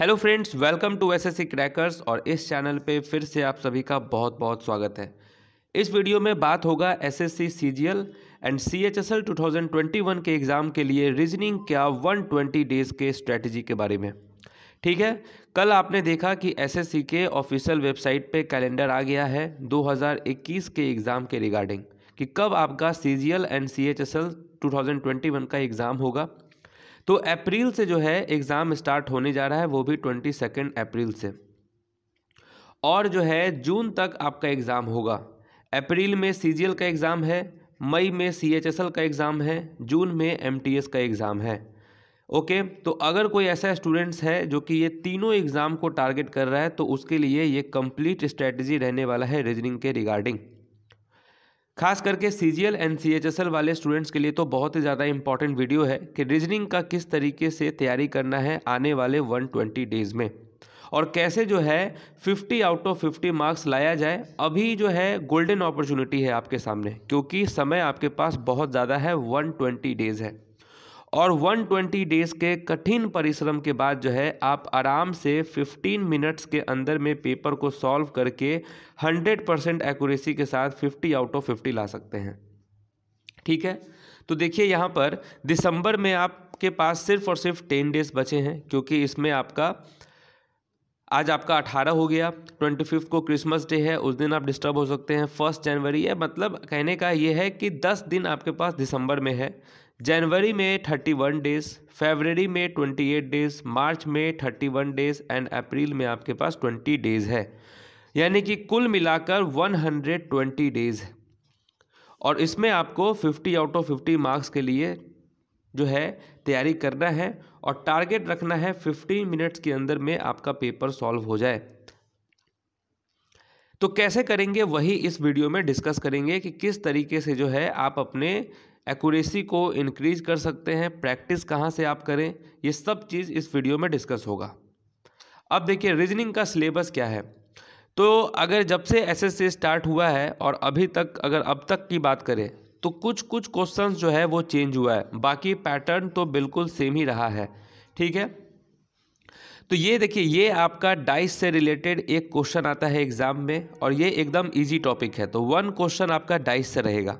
hello friends welcome to S S Crackers और इस channel पे फिर से आप सभी का बहुत बहुत स्वागत है इस वीडियो में बात होगा S S C C G L and C H S L two thousand twenty one के एग्ज़ाम के लिए रीजनिंग क्या वन ट्वेंटी डेज़ के स्ट्रैटेजी के बारे में ठीक है कल आपने देखा कि एस एस सी के ऑफिशियल वेबसाइट पे कैलेंडर आ गया है दो हज़ार इक्कीस के एग्ज़ाम के रिगार्डिंग कि कब आपका C G L and C H S L two thousand twenty one का एग्ज़ाम होगा तो अप्रैल से जो है एग्ज़ाम स्टार्ट होने जा रहा है वो भी ट्वेंटी सेकेंड अप्रैल से और जो है जून तक आपका एग्ज़ाम होगा अप्रैल में सी का एग्ज़ाम है मई में सी का एग्ज़ाम है जून में एम का एग्ज़ाम है ओके तो अगर कोई ऐसा स्टूडेंट्स है जो कि ये तीनों एग्ज़ाम को टारगेट कर रहा है तो उसके लिए ये कंप्लीट स्ट्रेटजी रहने वाला है रीजनिंग के रिगार्डिंग खास करके C G L and C H S L वाले स्टूडेंट्स के लिए तो बहुत ही ज़्यादा इंपॉर्टेंट वीडियो है कि रीजनिंग का किस तरीके से तैयारी करना है आने वाले 120 डेज़ में और कैसे जो है 50 आउट ऑफ 50 मार्क्स लाया जाए अभी जो है गोल्डन अपॉर्चुनिटी है आपके सामने क्योंकि समय आपके पास बहुत ज़्यादा है 120 डेज़ है और 120 डेज के कठिन परिश्रम के बाद जो है आप आराम से 15 मिनट्स के अंदर में पेपर को सॉल्व करके 100 परसेंट एक्यूरेसी के साथ 50 आउट ऑफ 50 ला सकते हैं ठीक है तो देखिए यहाँ पर दिसंबर में आपके पास सिर्फ और सिर्फ टेन डेज बचे हैं क्योंकि इसमें आपका आज आपका अठारह हो गया ट्वेंटी फिफ्थ को क्रिसमस डे है उस दिन आप डिस्टर्ब हो सकते हैं फर्स्ट जनवरी है मतलब कहने का ये है कि दस दिन आपके पास दिसंबर में है जनवरी में थर्टी वन डेज़ फेबररी में ट्वेंटी एट डेज़ मार्च में thirty one days and April में आपके पास ट्वेंटी डेज़ है यानी कि कुल मिलाकर वन हंड्रेड ट्वेंटी डेज़ है और इसमें आपको fifty out of fifty marks के लिए जो है तैयारी करना है और टारगेट रखना है फिफ्टी मिनट्स के अंदर में आपका पेपर सॉल्व हो जाए तो कैसे करेंगे वही इस वीडियो में डिस्कस करेंगे कि किस तरीके से जो है आप अपने एक्यूरेसी को इनक्रीज कर सकते हैं प्रैक्टिस कहाँ से आप करें ये सब चीज़ इस वीडियो में डिस्कस होगा अब देखिए रीजनिंग का सिलेबस क्या है तो अगर जब से एसएससी स्टार्ट हुआ है और अभी तक अगर अब तक की बात करें तो कुछ कुछ क्वेश्चंस जो है वो चेंज हुआ है बाकी पैटर्न तो बिल्कुल सेम ही रहा है ठीक है तो ये देखिए ये आपका डाइस से रिलेटेड एक क्वेश्चन आता है एग्ज़ाम में और ये एकदम इजी टॉपिक है तो वन क्वेश्चन आपका डाइस से रहेगा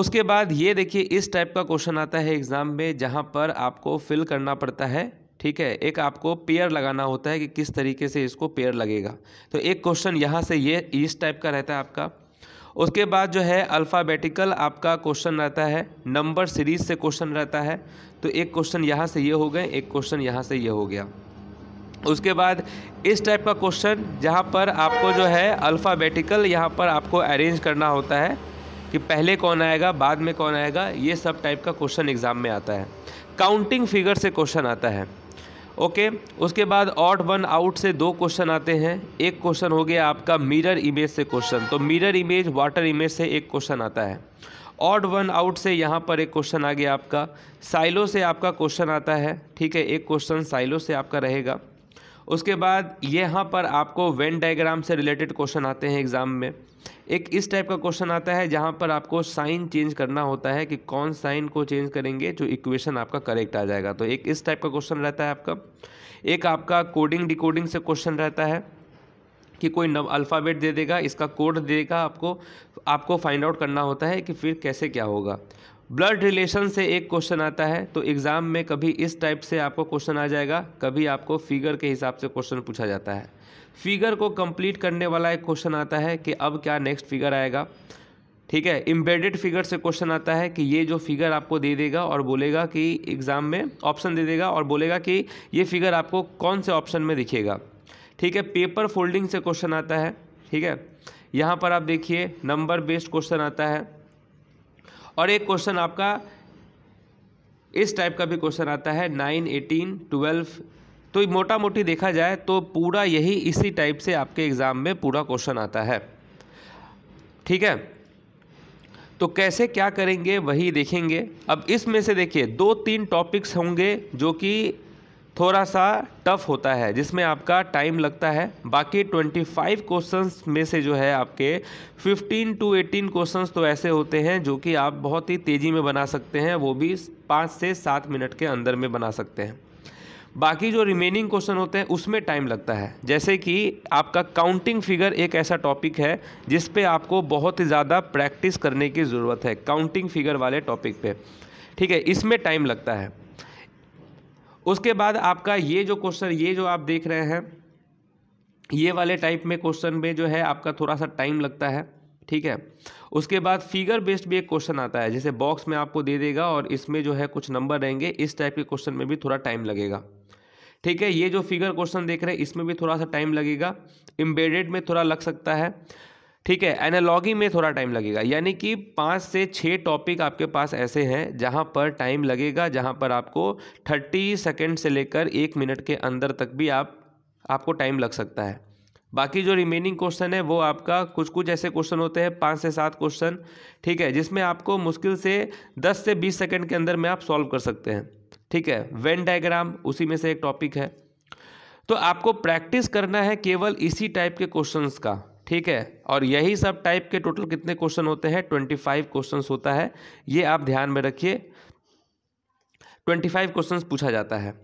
उसके बाद ये देखिए इस टाइप का क्वेश्चन आता है एग्ज़ाम में जहाँ पर आपको फिल करना पड़ता है ठीक है एक आपको पेयर लगाना होता है कि किस तरीके से इसको पेयर लगेगा तो एक क्वेश्चन यहाँ से ये इस टाइप का रहता है आपका उसके बाद जो है अल्फ़ाबेटिकल आपका क्वेश्चन रहता है नंबर सीरीज से क्वेश्चन रहता है तो एक क्वेश्चन यहाँ से ये हो गए एक क्वेश्चन यहाँ से ये हो गया उसके बाद इस टाइप का क्वेश्चन जहाँ पर आपको जो है अल्फ़ाबेटिकल यहाँ पर आपको अरेंज करना होता है कि पहले कौन आएगा बाद में कौन आएगा ये सब टाइप का क्वेश्चन एग्ज़ाम में आता है काउंटिंग फिगर से क्वेश्चन आता है ओके उसके बाद ऑट वन आउट से दो क्वेश्चन आते हैं एक क्वेश्चन हो गया आपका मिरर इमेज से क्वेश्चन तो मिरर इमेज वाटर इमेज से एक क्वेश्चन आता है ऑड वन आउट से यहाँ पर एक क्वेश्चन आ गया आपका साइलो से आपका क्वेश्चन आता है ठीक है एक क्वेश्चन साइलो से आपका रहेगा उसके बाद यहाँ पर आपको वेन डायग्राम से रिलेटेड क्वेश्चन आते हैं एग्ज़ाम में एक इस टाइप का क्वेश्चन आता है जहाँ पर आपको साइन चेंज करना होता है कि कौन साइन को चेंज करेंगे जो इक्वेशन आपका करेक्ट आ जाएगा तो एक इस टाइप का क्वेश्चन रहता है आपका एक आपका कोडिंग डिकोडिंग से क्वेश्चन रहता है कि कोई नव अल्फ़ाबेट दे देगा इसका कोड देगा आपको आपको फाइंड आउट करना होता है कि फिर कैसे क्या होगा ब्लड रिलेशन से एक क्वेश्चन आता है तो एग्ज़ाम में कभी इस टाइप से आपको क्वेश्चन आ जाएगा कभी आपको फिगर के हिसाब से क्वेश्चन पूछा जाता है फिगर को कंप्लीट करने वाला एक क्वेश्चन आता है कि अब क्या नेक्स्ट फिगर आएगा ठीक है इम्बेडेड फिगर से क्वेश्चन आता है कि ये जो फिगर आपको दे देगा और बोलेगा कि एग्ज़ाम में ऑप्शन दे देगा और बोलेगा कि ये फिगर आपको कौन से ऑप्शन में दिखेगा ठीक है पेपर फोल्डिंग से क्वेश्चन आता है ठीक है यहाँ पर आप देखिए नंबर बेस्ड क्वेश्चन आता है और एक क्वेश्चन आपका इस टाइप का भी क्वेश्चन आता है नाइन एटीन ट्वेल्व तो मोटा मोटी देखा जाए तो पूरा यही इसी टाइप से आपके एग्ज़ाम में पूरा क्वेश्चन आता है ठीक है तो कैसे क्या करेंगे वही देखेंगे अब इसमें से देखिए दो तीन टॉपिक्स होंगे जो कि थोड़ा सा टफ होता है जिसमें आपका टाइम लगता है बाकी 25 क्वेश्चन में से जो है आपके 15 टू 18 क्वेश्चंस तो ऐसे होते हैं जो कि आप बहुत ही तेज़ी में बना सकते हैं वो भी पाँच से सात मिनट के अंदर में बना सकते हैं बाकी जो रिमेनिंग क्वेश्चन होते हैं उसमें टाइम लगता है जैसे कि आपका काउंटिंग फिगर एक ऐसा टॉपिक है जिस पे आपको बहुत ही ज़्यादा प्रैक्टिस करने की ज़रूरत है काउंटिंग फिगर वाले टॉपिक पे ठीक है इसमें टाइम लगता है उसके बाद आपका ये जो क्वेश्चन ये जो आप देख रहे हैं ये वाले टाइप में क्वेश्चन में जो है आपका थोड़ा सा टाइम लगता है ठीक है उसके बाद फिगर बेस्ड भी एक क्वेश्चन आता है जैसे बॉक्स में आपको दे देगा और इसमें जो है कुछ नंबर रहेंगे इस टाइप के क्वेश्चन में भी थोड़ा टाइम लगेगा ठीक है ये जो फिगर क्वेश्चन देख रहे हैं इसमें भी थोड़ा सा टाइम लगेगा एम्बेडेड में थोड़ा लग सकता है ठीक है एनालॉगी में थोड़ा टाइम लगेगा यानी कि पाँच से छः टॉपिक आपके पास ऐसे हैं जहाँ पर टाइम लगेगा जहाँ पर आपको थर्टी सेकेंड से लेकर एक मिनट के अंदर तक भी आप आपको टाइम लग सकता है बाकी जो रिमेनिंग क्वेश्चन है वो आपका कुछ कुछ ऐसे क्वेश्चन होते हैं पाँच से सात क्वेश्चन ठीक है जिसमें आपको मुश्किल से दस से बीस सेकेंड के अंदर में आप सॉल्व कर सकते हैं ठीक है वेन डायग्राम उसी में से एक टॉपिक है तो आपको प्रैक्टिस करना है केवल इसी टाइप के क्वेश्चंस का ठीक है और यही सब टाइप के टोटल कितने क्वेश्चन होते हैं ट्वेंटी फाइव क्वेश्चन होता है ये आप ध्यान में रखिए ट्वेंटी फाइव क्वेश्चन पूछा जाता है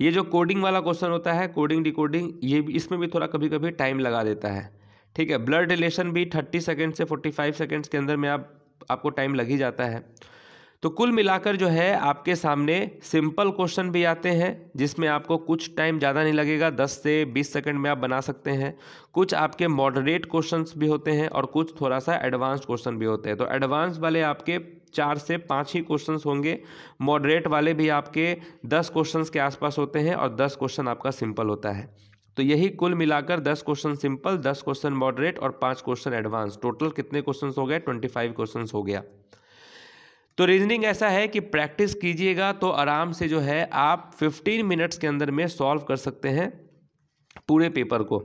ये जो कोडिंग वाला क्वेश्चन होता है कोडिंग डिकोडिंग ये भी इसमें भी थोड़ा कभी कभी टाइम लगा देता है ठीक है ब्लड रिलेशन भी थर्टी सेकेंड से फोर्टी फाइव सेकेंड्स के अंदर में आप आपको टाइम लग ही जाता है तो कुल मिलाकर जो है आपके सामने सिंपल क्वेश्चन भी आते हैं जिसमें आपको कुछ टाइम ज़्यादा नहीं लगेगा 10 से 20 सेकंड में आप बना सकते हैं कुछ आपके मॉडरेट क्वेश्चंस भी होते हैं और कुछ थोड़ा सा एडवांस क्वेश्चन भी होते हैं तो एडवांस वाले आपके चार से पाँच ही क्वेश्चंस होंगे मॉडरेट वाले भी आपके दस क्वेश्चन के आसपास होते हैं और दस क्वेश्चन आपका सिंपल होता है तो यही कुल मिलाकर दस क्वेश्चन सिंपल दस क्वेश्चन मॉडरेट और पाँच क्वेश्चन एडवांस टोटल कितने क्वेश्चन हो गए ट्वेंटी फाइव क्वेश्चन हो गया तो रीजनिंग ऐसा है कि प्रैक्टिस कीजिएगा तो आराम से जो है आप 15 मिनट्स के अंदर में सॉल्व कर सकते हैं पूरे पेपर को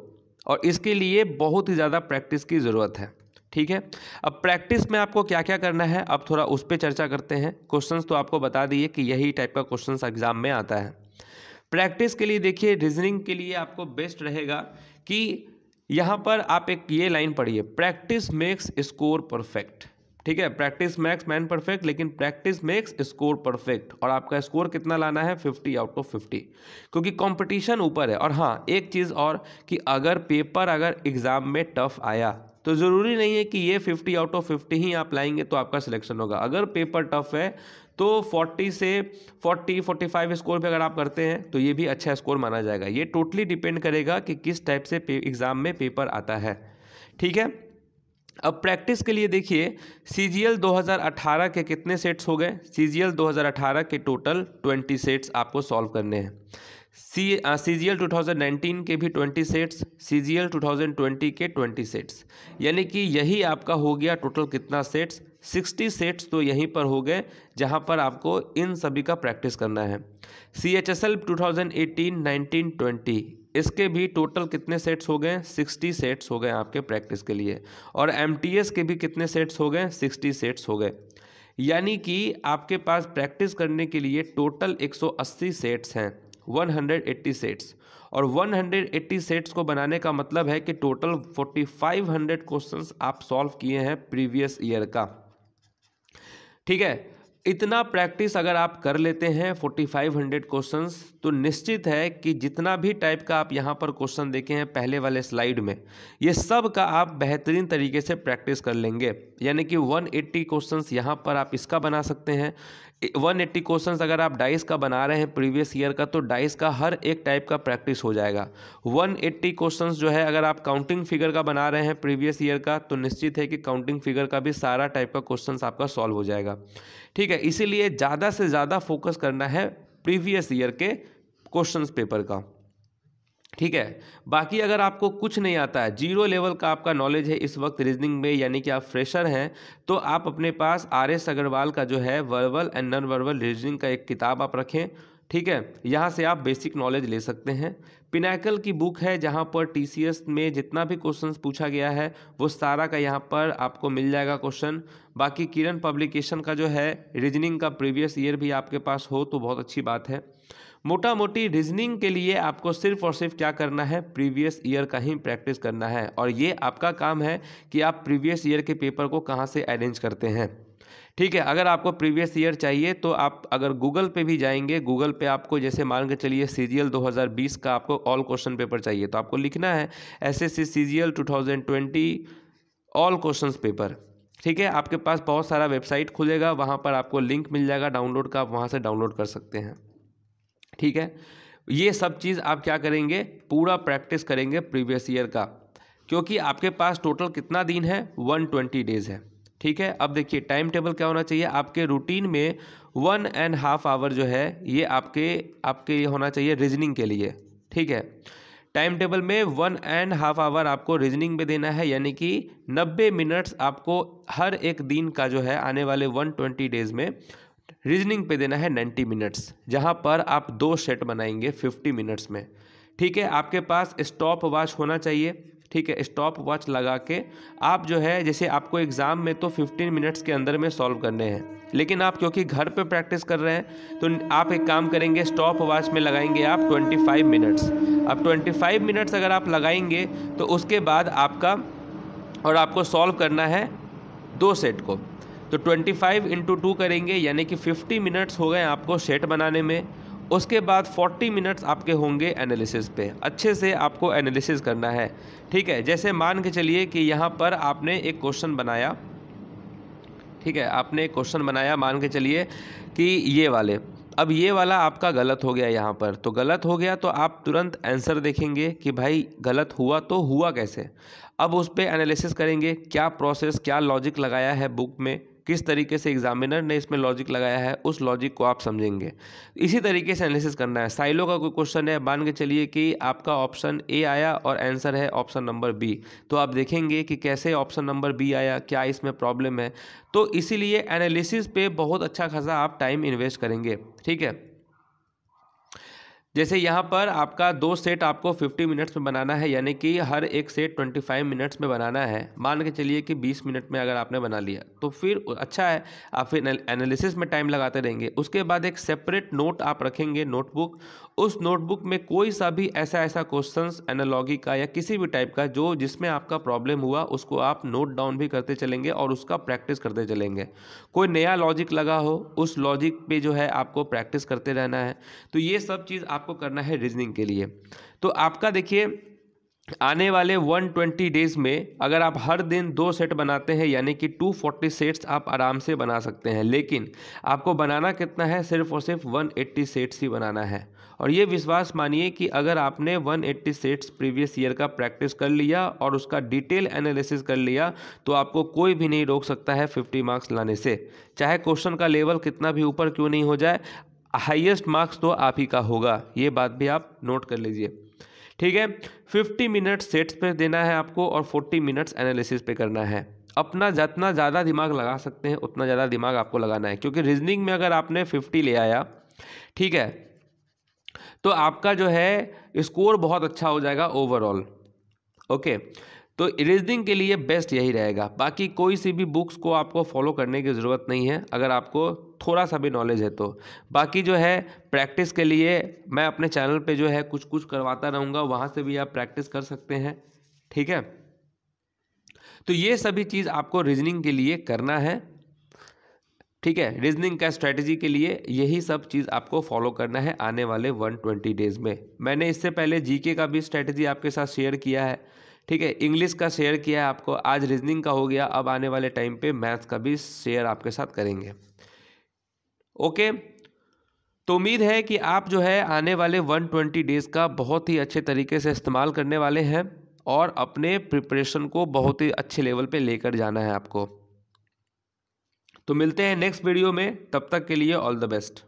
और इसके लिए बहुत ही ज़्यादा प्रैक्टिस की ज़रूरत है ठीक है अब प्रैक्टिस में आपको क्या क्या करना है अब थोड़ा उस पर चर्चा करते हैं क्वेश्चंस तो आपको बता दिए कि यही टाइप का क्वेश्चंस एग्ज़ाम में आता है प्रैक्टिस के लिए देखिए रीजनिंग के लिए आपको बेस्ट रहेगा कि यहाँ पर आप एक ये लाइन पढ़िए प्रैक्टिस मेक्स स्कोर परफेक्ट ठीक है प्रैक्टिस मैक्स मैन परफेक्ट लेकिन प्रैक्टिस मेक्स स्कोर परफेक्ट और आपका स्कोर कितना लाना है फिफ्टी आउट ऑफ फिफ्टी क्योंकि कॉम्पिटिशन ऊपर है और हाँ एक चीज़ और कि अगर पेपर अगर एग्ज़ाम में टफ आया तो ज़रूरी नहीं है कि ये फिफ्टी आउट ऑफ फिफ्टी ही आप लाएंगे तो आपका सिलेक्शन होगा अगर पेपर टफ है तो फोर्टी से फोर्टी फोर्टी फाइव स्कोर पे अगर आप करते हैं तो ये भी अच्छा स्कोर माना जाएगा ये टोटली डिपेंड करेगा कि किस टाइप से एग्ज़ाम में पेपर आता है ठीक है अब प्रैक्टिस के लिए देखिए सी जी एल 2018 के कितने सेट्स हो गए सी जी एल 2018 के टोटल 20 सेट्स आपको सॉल्व करने हैं सी सी जी एल टू के भी 20 sets C G L two के 20 सेट्स यानी कि यही आपका हो गया टोटल कितना सेट्स 60 सेट्स तो यहीं पर हो गए जहां पर आपको इन सभी का प्रैक्टिस करना है C H S L two इसके भी टोटल कितने सेट्स हो गए सिक्सटी सेट्स हो गए आपके प्रैक्टिस के लिए और एम के भी कितने सेट्स हो गए सिक्सटी सेट्स हो गए यानी कि आपके पास प्रैक्टिस करने के लिए टोटल 180 सेट्स हैं 180 सेट्स और 180 सेट्स को बनाने का मतलब है कि टोटल 4500 क्वेश्चंस आप सॉल्व किए हैं प्रीवियस ईयर का ठीक है इतना प्रैक्टिस अगर आप कर लेते हैं 4500 क्वेश्चंस तो निश्चित है कि जितना भी टाइप का आप यहाँ पर क्वेश्चन देखे हैं पहले वाले स्लाइड में ये सब का आप बेहतरीन तरीके से प्रैक्टिस कर लेंगे यानी कि 180 क्वेश्चन यहाँ पर आप इसका बना सकते हैं 180 क्वेश्चन अगर आप डाइस का बना रहे हैं प्रीवियस ईयर का तो डाइस का हर एक टाइप का प्रैक्टिस हो जाएगा 180 क्वेश्चन जो है अगर आप काउंटिंग फिगर का बना रहे हैं प्रीवियस ईयर का तो निश्चित है कि काउंटिंग फिगर का भी सारा टाइप का क्वेश्चन आपका सॉल्व हो जाएगा ठीक है इसीलिए ज़्यादा से ज़्यादा फोकस करना है प्रीवियस ईयर के क्वेश्चन पेपर का ठीक है बाकी अगर आपको कुछ नहीं आता है जीरो लेवल का आपका नॉलेज है इस वक्त रीजनिंग में यानी कि आप फ्रेशर हैं तो आप अपने पास आर एस अग्रवाल का जो है verbal and non verbal reasoning का एक किताब आप रखें ठीक है यहाँ से आप बेसिक नॉलेज ले सकते हैं पिनाकल की बुक है जहाँ पर टी में जितना भी क्वेश्चन पूछा गया है वो सारा का यहाँ पर आपको मिल जाएगा क्वेश्चन बाकी किरण पब्लिकेशन का जो है रीजनिंग का प्रीवियस ईयर भी आपके पास हो तो बहुत अच्छी बात है मोटा मोटी रीजनिंग के लिए आपको सिर्फ और सिर्फ क्या करना है प्रीवियस ईयर का ही प्रैक्टिस करना है और ये आपका काम है कि आप प्रीवियस ईयर के पेपर को कहाँ से अरेंज करते हैं ठीक है अगर आपको प्रीवियस ईयर चाहिए तो आप अगर गूगल पे भी जाएंगे गूगल पे आपको जैसे मान के चलिए सीजीएल 2020 का आपको ऑल क्वेश्चन पेपर चाहिए तो आपको लिखना है S S C CGL 2020 all question paper ठीक है आपके पास बहुत सारा वेबसाइट खुलेगा वहाँ पर आपको लिंक मिल जाएगा डाउनलोड का आप वहाँ से डाउनलोड कर सकते हैं ठीक है ये सब चीज़ आप क्या करेंगे पूरा प्रैक्टिस करेंगे प्रीवियस ईयर का क्योंकि आपके पास टोटल कितना दिन है वन ट्वेंटी डेज़ है ठीक है अब देखिए टाइम टेबल क्या होना चाहिए आपके रूटीन में वन एंड हाफ आवर जो है ये आपके आपके होना चाहिए रीजनिंग के लिए ठीक है टाइम टेबल में वन एंड हाफ आवर आपको रीजनिंग में देना है यानी कि नब्बे मिनट्स आपको हर एक दिन का जो है आने वाले वन ट्वेंटी डेज में रीजनिंग पे देना है नाइन्टी मिनट्स जहाँ पर आप दो सेट बनाएंगे फिफ्टी मिनट्स में ठीक है आपके पास स्टॉप वॉच होना चाहिए ठीक है स्टॉप वॉच लगा के आप जो है जैसे आपको एग्ज़ाम में तो 15 मिनट्स के अंदर में सॉल्व करने हैं लेकिन आप क्योंकि घर पे प्रैक्टिस कर रहे हैं तो आप एक काम करेंगे स्टॉप वॉच में लगाएंगे आप 25 मिनट्स अब 25 मिनट्स अगर आप लगाएंगे तो उसके बाद आपका और आपको सॉल्व करना है दो सेट को तो 25 फाइव इंटू टू करेंगे यानी कि 50 मिनट्स हो गए आपको सेट बनाने में उसके बाद 40 मिनट्स आपके होंगे एनालिसिस पे अच्छे से आपको एनालिसिस करना है ठीक है जैसे मान के चलिए कि यहाँ पर आपने एक क्वेश्चन बनाया ठीक है आपने एक क्वेश्चन बनाया मान के चलिए कि ये वाले अब ये वाला आपका गलत हो गया यहाँ पर तो गलत हो गया तो आप तुरंत आंसर देखेंगे कि भाई गलत हुआ तो हुआ कैसे अब उस पर एनालिसिस करेंगे क्या प्रोसेस क्या लॉजिक लगाया है बुक में किस तरीके से एग्जामिनर ने इसमें लॉजिक लगाया है उस लॉजिक को आप समझेंगे इसी तरीके से एनालिसिस करना है साइलो का कोई क्वेश्चन है मान के चलिए कि आपका ऑप्शन ए आया और आंसर है ऑप्शन नंबर बी तो आप देखेंगे कि कैसे ऑप्शन नंबर बी आया क्या इसमें प्रॉब्लम है तो इसीलिए एनालिसिस पे बहुत अच्छा खासा आप टाइम इन्वेस्ट करेंगे ठीक है जैसे यहाँ पर आपका दो सेट आपको 50 मिनट्स में बनाना है यानी कि हर एक सेट 25 मिनट्स में बनाना है मान के चलिए कि 20 मिनट में अगर आपने बना लिया तो फिर अच्छा है आप फिर एनालिसिस में टाइम लगाते रहेंगे उसके बाद एक सेपरेट नोट आप रखेंगे नोटबुक उस नोटबुक में कोई सा भी ऐसा ऐसा क्वेश्चन एनालॉगी का या किसी भी टाइप का जो जिसमें आपका प्रॉब्लम हुआ उसको आप नोट डाउन भी करते चलेंगे और उसका प्रैक्टिस करते चलेंगे कोई नया लॉजिक लगा हो उस लॉजिक पर जो है आपको प्रैक्टिस करते रहना है तो ये सब चीज़ आप आपको करना है रीजनिंग के लिए तो आपका देखिए आने वाले 120 डेज में अगर आप हर दिन दो सेट बनाते हैं यानी कि 240 सेट्स आप आराम से बना सकते हैं लेकिन आपको बनाना कितना है सिर्फ और सिर्फ 180 सेट्स ही बनाना है और ये विश्वास मानिए कि अगर आपने 180 सेट्स प्रीवियस ईयर का प्रैक्टिस कर लिया और उसका डिटेल एनालिसिस कर लिया तो आपको कोई भी नहीं रोक सकता है 50 मार्क्स लाने से चाहे क्वेश्चन का लेवल कितना भी ऊपर क्यों नहीं हो जाए हाईएस्ट मार्क्स तो आप ही का होगा ये बात भी आप नोट कर लीजिए ठीक है 50 मिनट सेट्स पे देना है आपको और 40 मिनट्स एनालिसिस पे करना है अपना जितना ज़्यादा दिमाग लगा सकते हैं उतना ज़्यादा दिमाग आपको लगाना है क्योंकि रीजनिंग में अगर आपने फिफ्टी ले आया ठीक है तो आपका जो है स्कोर बहुत अच्छा हो जाएगा ओवरऑल ओके तो रीजनिंग के लिए बेस्ट यही रहेगा बाकी कोई सी भी बुक्स को आपको फॉलो करने की ज़रूरत नहीं है अगर आपको थोड़ा सा भी नॉलेज है तो बाकी जो है प्रैक्टिस के लिए मैं अपने चैनल पे जो है कुछ कुछ करवाता रहूँगा वहाँ से भी आप प्रैक्टिस कर सकते हैं ठीक है तो ये सभी चीज़ आपको रीजनिंग के लिए करना है ठीक है रीजनिंग का स्ट्रैटेजी के लिए यही सब चीज़ आपको फॉलो करना है आने वाले 120 डेज़ में मैंने इससे पहले जीके का भी स्ट्रैटेजी आपके साथ शेयर किया है ठीक है इंग्लिश का शेयर किया है आपको आज रीजनिंग का हो गया अब आने वाले टाइम पे मैथ्स का भी शेयर आपके साथ करेंगे ओके तो उम्मीद है कि आप जो है आने वाले 120 डेज़ का बहुत ही अच्छे तरीके से इस्तेमाल करने वाले हैं और अपने प्रिपरेशन को बहुत ही अच्छे लेवल पे लेकर जाना है आपको तो मिलते हैं नेक्स्ट वीडियो में तब तक के लिए ऑल द बेस्ट